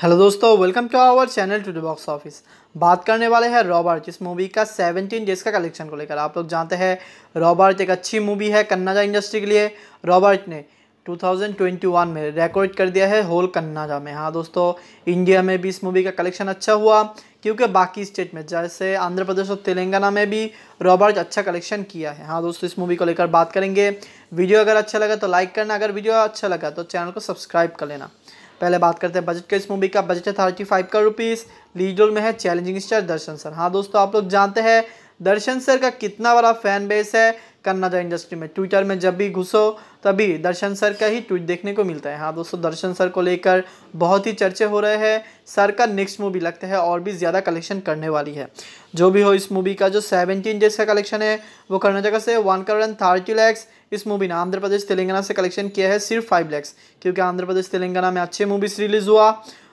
hello दोस्तों welcome to our channel to the box office बात करने वाले हैं रॉबर्ट इस मूवी का 17 डेज का कलेक्शन को लेकर आप लोग जानते हैं रॉबर्ट एक अच्छी मूवी है कन्नाजा इंडस्ट्री के लिए रॉबर्ट ने 2021 में रिकॉर्ड कर दिया है होल कन्नाजा में हाँ दोस्तों इंडिया में भी इस मूवी का कलेक्शन अच्छा हुआ क्योंकि बाकी स्टेट में जैसे आंध्र प्रदेश और तेलंगाना में भी रॉबर्ट अच्छा कलेक्शन किया है हाँ दोस्तों इस मूवी को लेकर बात करेंगे वीडियो अगर अच्छा लगा तो लाइक करना अगर वीडियो अच्छा लगा तो चैनल को सब्सक्राइब कर लेना पहले बात करते हैं बजट का इस मूवी का बजट है थर्टी फाइव का रुपीज़ लीड रोल में है चैलेंजिंग स्टार दर्शन सर हाँ दोस्तों आप लोग जानते हैं दर्शन सर का कितना बड़ा फैन बेस है करना चाहे इंडस्ट्री में ट्विटर में जब भी घुसो तभी दर्शन सर का ही ट्वीट देखने को मिलता है हाँ दोस्तों दर्शन सर को लेकर बहुत ही चर्चे हो रहे हैं सर का नेक्स्ट मूवी लगता है और भी ज़्यादा कलेक्शन करने वाली है जो भी हो इस मूवी का जो सेवनटीन डेज का कलेक्शन है वो कर्नाटक से one crore and thirty lakhs इस मूवी ने आंध्र प्रदेश तेलंगाना से कलेक्शन किया है सिर्फ फाइव लैक्स क्योंकि आंध्र प्रदेश तेलंगाना में अच्छे मूवीज़ रिलीज़ हुआ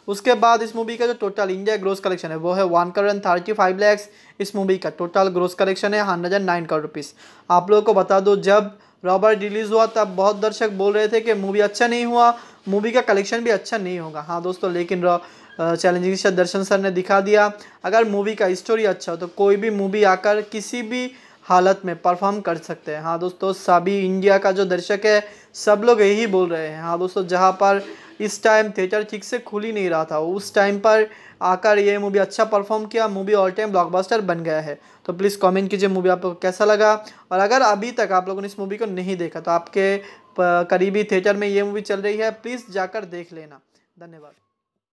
उसके बाद इस मूवी का जो टोटल इंडिया ग्रोस कलेक्शन है वो है one crore and thirty five lakhs इस मूवी का टोटल ग्रोस कलेक्शन है hundred and nine crore rupees आप लोगों को बता दो जब रॉबर्ट रिलीज़ हुआ तब बहुत दर्शक बोल रहे थे कि मूवी अच्छा नहीं हुआ मूवी का कलेक्शन भी अच्छा नहीं होगा हाँ दोस्तों लेकिन चैलेंजिंग से दर्शन सर ने दिखा दिया अगर मूवी का स्टोरी अच्छा हो तो कोई भी मूवी आकर किसी भी हालत में परफॉर्म कर सकते हैं हाँ दोस्तों सभी इंडिया का जो दर्शक है सब लोग यही बोल रहे हैं हाँ दोस्तों जहाँ पर इस टाइम थिएटर ठीक से खुल ही नहीं रहा था उस टाइम पर आकर ये मूवी अच्छा परफॉर्म किया मूवी ऑल टाइम ब्लॉकबस्टर बन गया है तो प्लीज़ कमेंट कीजिए मूवी आपको कैसा लगा और अगर अभी तक आप लोगों ने इस मूवी को नहीं देखा तो आपके करीबी थिएटर में ये मूवी चल रही है प्लीज़ जाकर देख लेना धन्यवाद